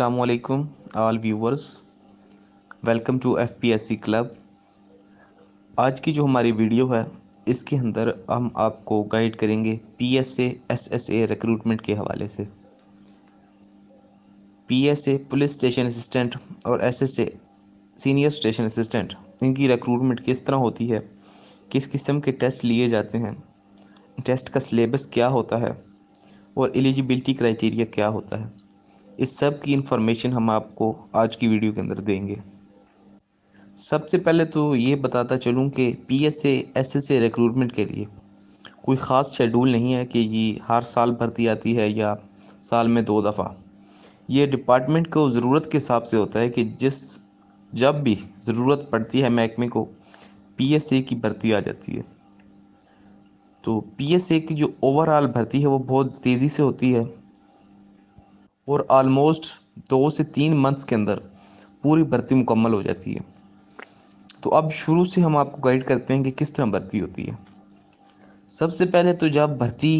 welcome to F P S C club आज की जो हमारी वीडियो है इसके अंदर हम आपको गाइड करेंगे P S S S A recruitment के हवाले से P S A police station assistant और S S A senior station assistant इनकी रिक्रूटमेंट किस तरह होती है किस किस्म के टेस्ट लिए जाते हैं टेस्ट का सिलेबस क्या होता है और एलिजिबिलिटी क्राइटेरिया क्या होता है इस सब की इन्फॉर्मेशन हम आपको आज की वीडियो के अंदर देंगे सबसे पहले तो ये बताता चलूँ कि P S S S A recruitment के लिए कोई ख़ास शेड्यूल नहीं है कि ये हर साल भर्ती आती है या साल में दो दफ़ा ये डिपार्टमेंट को ज़रूरत के हिसाब से होता है कि जिस जब भी ज़रूरत पड़ती है महकमे को पी एस ए की भर्ती आ जाती है तो पी एस ए की जो ओवरऑल भर्ती है वो बहुत तेज़ी से होती है और आलमोस्ट दो से तीन मंथ्स के अंदर पूरी भर्ती मुकम्मल हो जाती है तो अब शुरू से हम आपको गाइड करते हैं कि किस तरह भर्ती होती है सबसे पहले तो जब भर्ती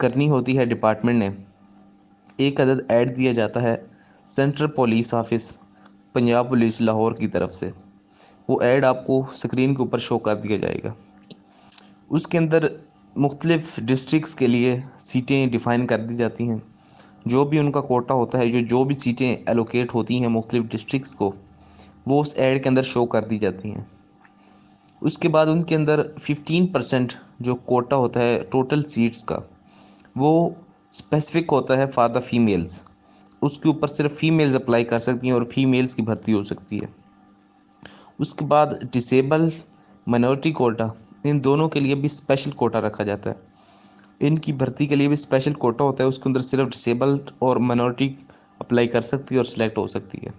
करनी होती है डिपार्टमेंट ने एक अदद ऐड दिया जाता है central police office Punjab police Lahore की तरफ से वो ऐड आपको स्क्रीन के ऊपर शो कर दिया जाएगा उसके अंदर मुख्तलिफ़ डिस्ट्रिक्स के लिए सीटें डिफ़ाइन कर दी जाती हैं जो भी उनका कोटा होता है जो जो भी सीटें एलोकेट होती हैं मुख्तलिफ डिस्ट्रिक्स को वो उस एड के अंदर शो कर दी जाती हैं उसके बाद उनके अंदर 15 परसेंट जो कोटा होता है टोटल सीट्स का वो स्पेसिफिक होता है फॉर द फीमेल्स उसके ऊपर सिर्फ फीमेल्स अप्लाई कर सकती हैं और फीमेल्स की भर्ती हो सकती है उसके बाद डिसेबल माइनॉरिटी कोटा इन दोनों के लिए भी स्पेशल कोटा रखा जाता है इनकी भर्ती के लिए भी स्पेशल कोटा होता है उसके अंदर सिर्फ डिसेबल्ड और माइनॉरिटी अप्लाई कर सकती है और सिलेक्ट हो सकती है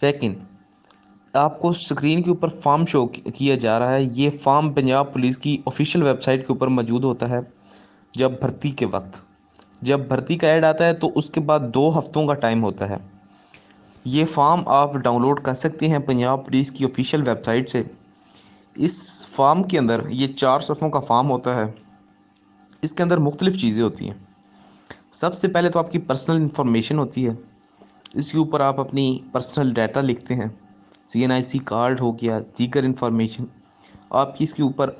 सेकंड आपको स्क्रीन के ऊपर फॉर्म शो किया जा रहा है ये फॉर्म पंजाब पुलिस की ऑफिशियल वेबसाइट के ऊपर मौजूद होता है जब भर्ती के वक्त जब भर्ती का ऐड आता है तो उसके बाद दो हफ्तों का टाइम होता है ये फॉर्म आप डाउनलोड कर सकते हैं पंजाब पुलिस की ऑफिशियल वेबसाइट से इस फॉर्म के अंदर ये चार सफ़ों का फॉर्म होता है इसके अंदर मुख्तलिफ़ चीज़ें होती हैं सबसे पहले तो आपकी पर्सनल इन्फॉर्मेशन होती है इसके ऊपर आप अपनी पर्सनल डाटा लिखते हैं सी एन आई सी कार्ड हो गया दीगर इन्फॉर्मेशन आपकी इसके ऊपर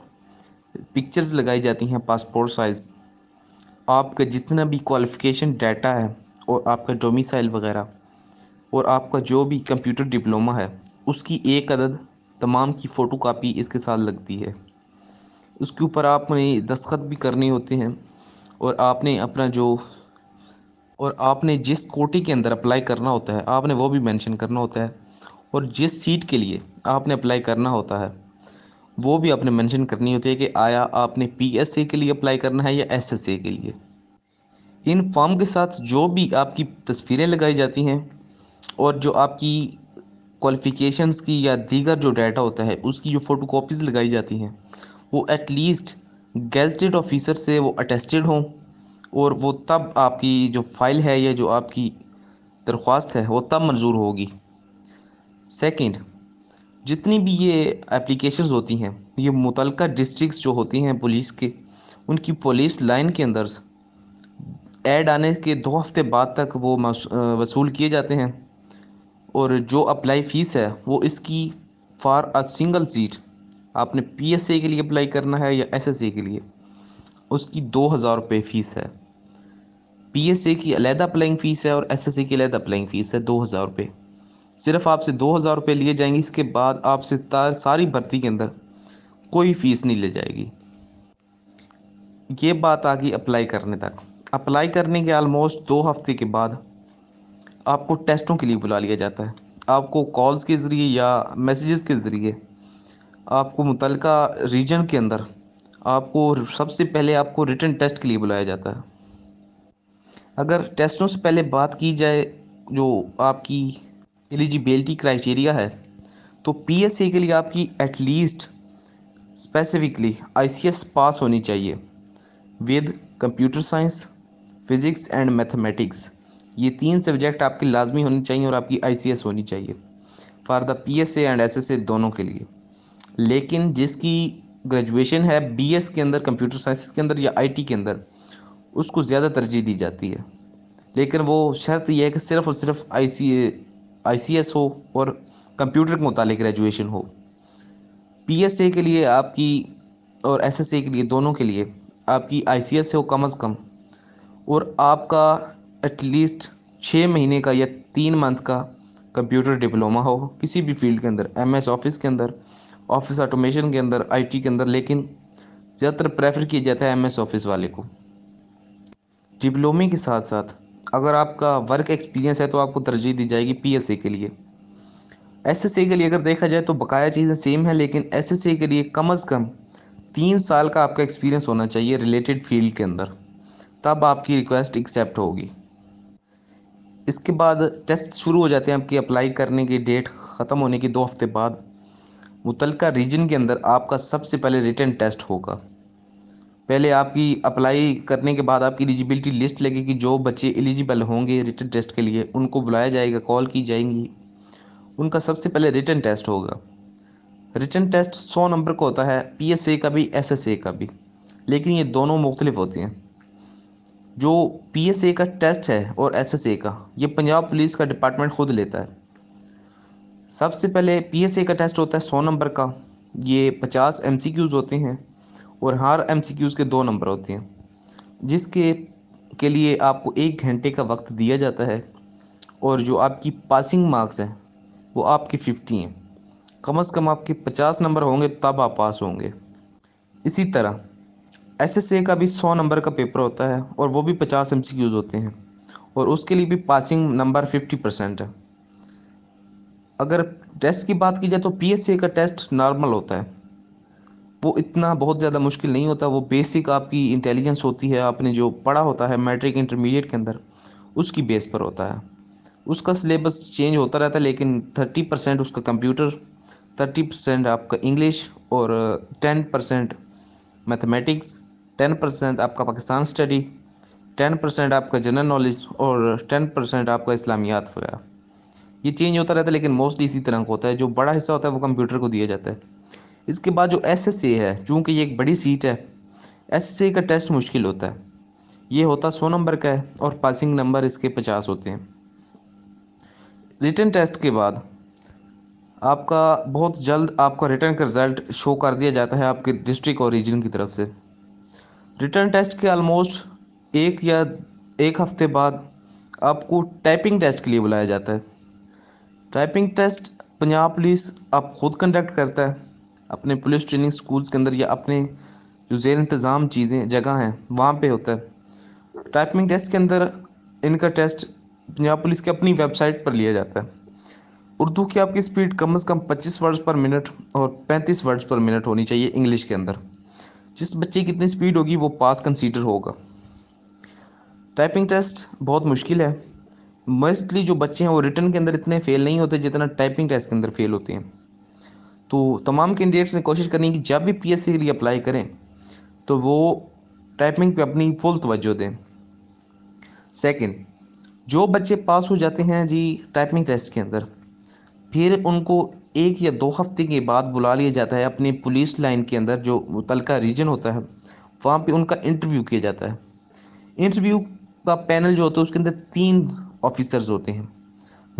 पिक्चर्स लगाई जाती हैं पासपोर्ट साइज़ आपका जितना भी क्वालिफ़िकेशन डाटा है और आपका डोमिसाइल वगैरह और आपका जो भी कंप्यूटर डिप्लोमा है उसकी एक अदद तमाम की फ़ोटो कापी इसके साथ लगती है उसके ऊपर आपने दस्खत भी करने होते हैं और आपने अपना जो और आपने जिस कोटी के अंदर अप्लाई करना होता है आपने वो भी मेंशन करना होता है और जिस सीट के लिए आपने अप्लाई करना होता है वो भी आपने मेंशन करनी होती है कि आया आपने पीएसए के लिए अप्लाई करना है या एसएसए के लिए इन फॉर्म के साथ जो भी आपकी तस्वीरें लगाई जाती हैं और जो आपकी क्वालिफ़िकेशंस की या दीगर जो डाटा होता है उसकी जो फ़ोटो लगाई जाती हैं वो एटलीस्ट गेजटेड ऑफिसर से वो अटेस्टेड हों और वो तब आपकी जो फ़ाइल है या जो आपकी दरख्वास्त है वो तब मंजूर होगी सेकंड जितनी भी ये एप्लीकेशंस होती हैं ये मुतल डिस्ट्रिक्स जो होती हैं पुलिस के उनकी पुलिस लाइन के अंदर एड आने के दो हफ्ते बाद तक वो वसूल किए जाते हैं और जो अप्लाई फ़ीस है वो इसकी फॉर अ सिंगल सीट आपने पी के लिए अप्लाई करना है या एस के लिए उसकी दो हज़ार रुपये फ़ीस है पी की अलहदा अप्लाइंग फ़ीस है और एस की अलहदा अप्लाइंग फ़ीस है दो हज़ार रुपये सिर्फ आपसे दो हज़ार रुपये लिए जाएंगे इसके बाद आपसे सारी भर्ती के अंदर कोई फ़ीस नहीं ले जाएगी ये बात आ गई अप्लाई करने तक अप्लाई करने के आलमोस्ट दो हफ्ते के बाद आपको टेस्टों के लिए बुला लिया जाता है आपको कॉल्स के ज़रिए या मैसेजेस के ज़रिए आपको मुतल रीजन के अंदर आपको सबसे पहले आपको रिटर्न टेस्ट के लिए बुलाया जाता है अगर टेस्टों से पहले बात की जाए जो आपकी एलिजिबिलिटी क्राइटेरिया है तो पीएसए के लिए आपकी एटलीस्ट स्पेसिफिकली आईसीएस पास होनी चाहिए with computer science physics and mathematics ये तीन सब्जेक्ट आपके लाजमी होने चाहिए और आपकी आईसीएस होनी चाहिए for the PSA and SSA दोनों के लिए लेकिन जिसकी ग्रेजुएशन है बीएस के अंदर कंप्यूटर साइंस के अंदर या आईटी के अंदर उसको ज़्यादा तरजीह दी जाती है लेकिन वो शर्त यह है कि सिर्फ़ और सिर्फ आई सी हो और कंप्यूटर के मुतालिक ग्रेजुएशन हो पी एस ए के लिए आपकी और एस एस ए के लिए दोनों के लिए आपकी आई सी एस हो कम अज़ कम और आपका एटलीस्ट छः महीने का या तीन मंथ का कंप्यूटर डिप्लोमा हो किसी भी फील्ड के अंदर एम एस ऑफिस के अंदर ऑफिस ऑटोमेशन के अंदर आईटी के अंदर लेकिन ज़्यादातर प्रेफर किया जाता है एमएस ऑफिस वाले को डिप्लोमे के साथ साथ अगर आपका वर्क एक्सपीरियंस है तो आपको तरजीह दी जाएगी पीएसए के लिए एसएसए के लिए अगर देखा जाए तो बकाया चीज़ें सेम है लेकिन एसएसए के लिए कम अज़ कम तीन साल का आपका एक्सपीरियंस होना चाहिए रिलेटेड फील्ड के अंदर तब आपकी रिक्वेस्ट एक्सेप्ट होगी इसके बाद टेस्ट शुरू हो जाते हैं आपकी अप्लाई करने की डेट ख़त्म होने के दो हफ्ते बाद मुतलका रीजन के अंदर आपका सबसे पहले रिटर्न टेस्ट होगा पहले आपकी अप्लाई करने के बाद आपकी एलिजिबिलिटी लिस्ट लगेगी जो बच्चे एलिजिबल होंगे रिटर्न टेस्ट के लिए उनको बुलाया जाएगा कॉल की जाएंगी उनका सबसे पहले रिटर्न टेस्ट होगा रिटर्न टेस्ट सौ नंबर का होता है ए का भी ए का भी लेकिन ये दोनों मुख्तलिफ होते हैं जो ए का टेस्ट है और ए का ये पंजाब पुलिस का डिपार्टमेंट खुद लेता है सबसे पहले पीएसए का टेस्ट होता है सौ नंबर का ये पचास एम होते हैं और हर एम के दो नंबर होते हैं जिसके के लिए आपको एक घंटे का वक्त दिया जाता है और जो आपकी पासिंग मार्क्स हैं वो आपकी फ़िफ्टी हैं कम अज़ कम आपके पचास नंबर होंगे तब आप पास होंगे इसी तरह एसएसए का भी सौ नंबर का पेपर होता है और वो भी पचास एम होते हैं और उसके लिए भी पासिंग नंबर फिफ्टी परसेंट है अगर टेस्ट की बात की जाए तो पी का टेस्ट नॉर्मल होता है वो इतना बहुत ज़्यादा मुश्किल नहीं होता वो बेसिक आपकी इंटेलिजेंस होती है आपने जो पढ़ा होता है मैट्रिक इंटरमीडिएट के अंदर उसकी बेस पर होता है उसका सिलेबस चेंज होता रहता है लेकिन थर्टी परसेंट उसका कंप्यूटर थर्टी परसेंट आपका इंग्लिश और ten percent mathematics ten percent आपका पाकिस्तान स्टडी टेन परसेंट आपका जनरल नॉलेज और टेन परसेंट आपका इस्लामियात वगैरह ये चेंज होता रहता है लेकिन मोस्टली इसी तरह का होता है जो बड़ा हिस्सा होता है वो कंप्यूटर को दिया जाता है इसके बाद जो एस एस ए है चूँकि ये एक बड़ी सीट है एस एस ए का टेस्ट मुश्किल होता है ये होता सौ नंबर का है और पासिंग नंबर इसके पचास होते हैं रिटर्न टेस्ट के बाद आपका बहुत जल्द आपका रिटर्न का रिज़ल्ट शो कर दिया जाता है आपके डिस्ट्रिक्ट और रीजन की तरफ से रिटर्न टेस्ट के आलमोस्ट एक या एक हफ्ते बाद आपको टाइपिंग टेस्ट के लिए बुलाया जाता है टाइपिंग टेस्ट पंजाब पुलिस अब ख़ुद कंडक्ट करता है अपने पुलिस ट्रेनिंग स्कूल्स के अंदर या अपने जो जेर इंतज़ाम चीज़ें जगह हैं वहाँ पे होता है टाइपिंग टेस्ट के अंदर इनका टेस्ट पंजाब पुलिस की अपनी वेबसाइट पर लिया जाता है उर्दू की आपकी स्पीड कम से कम 25 वर्ड्स पर मिनट और 35 वर्ड्स पर मिनट होनी चाहिए इंग्लिश के अंदर जिस बच्चे की कितनी स्पीड होगी वो पास कंसीडर होगा टाइपिंग टेस्ट बहुत मुश्किल है मोस्टली जो बच्चे हैं वो रिटर्न के अंदर इतने फेल नहीं होते जितना टाइपिंग टेस्ट के अंदर फेल होते हैं तो तमाम कैंडिडेट्स ने कोशिश करनी कि जब भी पी के लिए अप्लाई करें तो वो टाइपिंग पे अपनी फुल तवज्जो दें सेकंड जो बच्चे पास हो जाते हैं जी टाइपिंग टेस्ट के अंदर फिर उनको एक या दो हफ्ते के बाद बुला लिया जाता है अपनी पुलिस लाइन के अंदर जो मुतलका रीजन होता है वहाँ पे उनका इंटरव्यू किया जाता है इंटरव्यू का पैनल जो होता है उसके अंदर तीन ऑफिसर्स होते हैं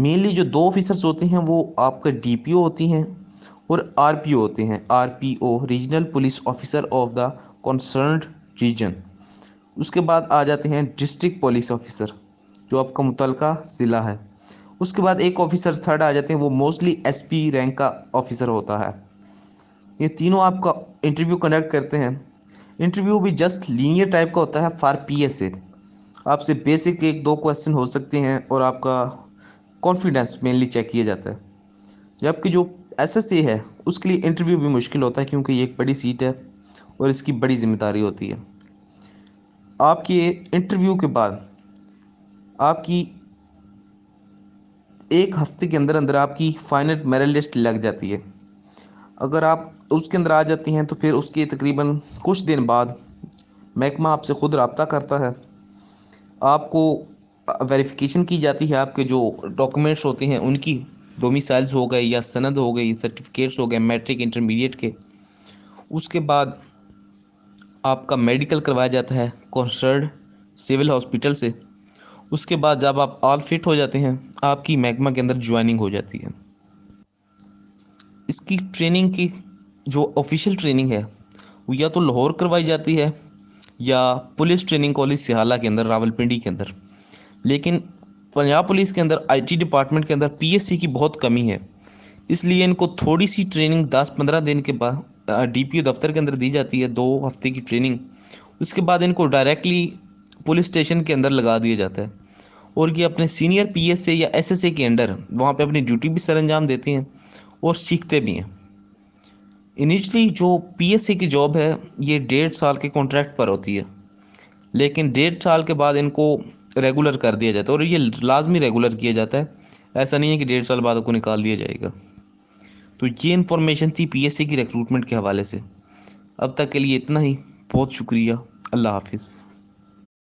मेनली जो दो ऑफिसर्स होते हैं वो आपका डीपीओ होती हैं और आरपीओ होते हैं RPO regional police officer of the concerned region उसके बाद आ जाते हैं डिस्ट्रिक्ट पुलिस ऑफिसर जो आपका मुतल ज़िला है उसके बाद एक ऑफिसर थर्ड आ जाते हैं वो मोस्टली एस रैंक का ऑफिसर होता है ये तीनों आपका इंटरव्यू कंडक्ट करते हैं इंटरव्यू भी जस्ट लीनियर टाइप का होता है फॉर पीएसए आपसे बेसिक एक दो क्वेश्चन हो सकते हैं और आपका कॉन्फिडेंस मेनली चेक किया जाता है जबकि जो एस एस ए है उसके लिए इंटरव्यू भी मुश्किल होता है क्योंकि ये एक बड़ी सीट है और इसकी बड़ी जिम्मेदारी होती है आपके इंटरव्यू के बाद आपकी एक हफ्ते के अंदर अंदर आपकी फाइनल मेरिट लिस्ट लग जाती है अगर आप उसके अंदर आ जाती हैं तो फिर उसके तकरीबन कुछ दिन बाद महकमा आपसे ख़ुद रबता करता है आपको वेरिफिकेशन की जाती है आपके जो डॉक्यूमेंट्स होते हैं उनकी डोमिसाइल्स हो गए या सनद हो गई सर्टिफिकेट्स हो गए मैट्रिक इंटरमीडिएट के उसके बाद आपका मेडिकल करवाया जाता है कॉन्सर्ड सिविल हॉस्पिटल से उसके बाद जब आप ऑल फिट हो जाते हैं आपकी महकमा के अंदर ज्वाइनिंग हो जाती है इसकी ट्रेनिंग की जो ऑफिशियल ट्रेनिंग है वो या तो लाहौर करवाई जाती है या पुलिस ट्रेनिंग कॉलेज सिहाला के अंदर रावलपिंडी के अंदर लेकिन पंजाब पुलिस के अंदर आईटी डिपार्टमेंट के अंदर पीएससी की बहुत कमी है इसलिए इनको थोड़ी सी ट्रेनिंग दस पंद्रह दिन के बाद डीपीओ दफ्तर के अंदर दी जाती है दो हफ्ते की ट्रेनिंग उसके बाद इनको डायरेक्टली पुलिस स्टेशन के अंदर लगा दिया जाता है और ये अपने सीनियर पीएसए या एसएसए के अंडर वहाँ पे अपनी ड्यूटी भी सर अंजाम देते हैं और सीखते भी हैं इनिशली जो पी की जॉब है ये डेढ़ साल के कॉन्ट्रैक्ट पर होती है लेकिन डेढ़ साल के बाद इनको रेगुलर कर दिया जाता है और ये लाजमी रेगुलर किया जाता है ऐसा नहीं है कि डेढ़ साल बाद आपको निकाल दिया जाएगा तो ये इन्फॉर्मेशन थी पी की रिक्रूटमेंट के हवाले से अब तक के लिए इतना ही बहुत शुक्रिया अल्लाह हाफिज़